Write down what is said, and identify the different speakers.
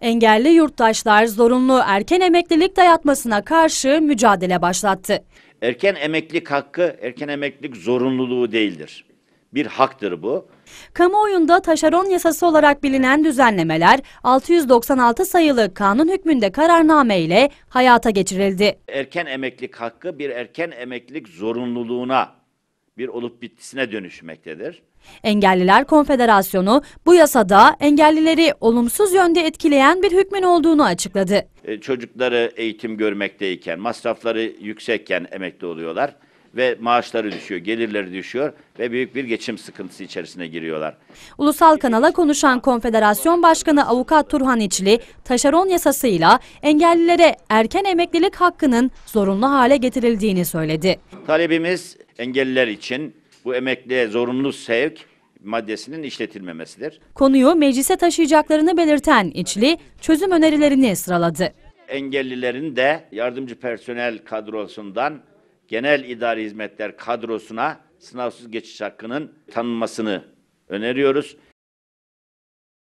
Speaker 1: engelli yurttaşlar zorunlu erken emeklilik dayatmasına karşı mücadele başlattı.
Speaker 2: Erken emeklilik hakkı erken emeklilik zorunluluğu değildir. Bir haktır bu.
Speaker 1: Kamuoyunda taşeron yasası olarak bilinen düzenlemeler 696 sayılı kanun hükmünde kararname ile hayata geçirildi.
Speaker 2: Erken emeklilik hakkı bir erken emeklilik zorunluluğuna bir olup bitkisine dönüşmektedir.
Speaker 1: Engelliler Konfederasyonu bu yasada engellileri olumsuz yönde etkileyen bir hükmün olduğunu açıkladı.
Speaker 2: E, çocukları eğitim görmekteyken, masrafları yüksekken emekli oluyorlar ve maaşları düşüyor, gelirleri düşüyor ve büyük bir geçim sıkıntısı içerisine giriyorlar.
Speaker 1: Ulusal kanala konuşan Konfederasyon Başkanı Avukat Turhan İçli, taşeron yasasıyla engellilere erken emeklilik hakkının zorunlu hale getirildiğini söyledi.
Speaker 2: Talebimiz engelliler için bu emekliye zorunlu sevk maddesinin işletilmemesidir.
Speaker 1: Konuyu meclise taşıyacaklarını belirten İçli, çözüm önerilerini sıraladı.
Speaker 2: Engellilerin de yardımcı personel kadrosundan genel idari hizmetler kadrosuna sınavsız geçiş hakkının tanınmasını öneriyoruz.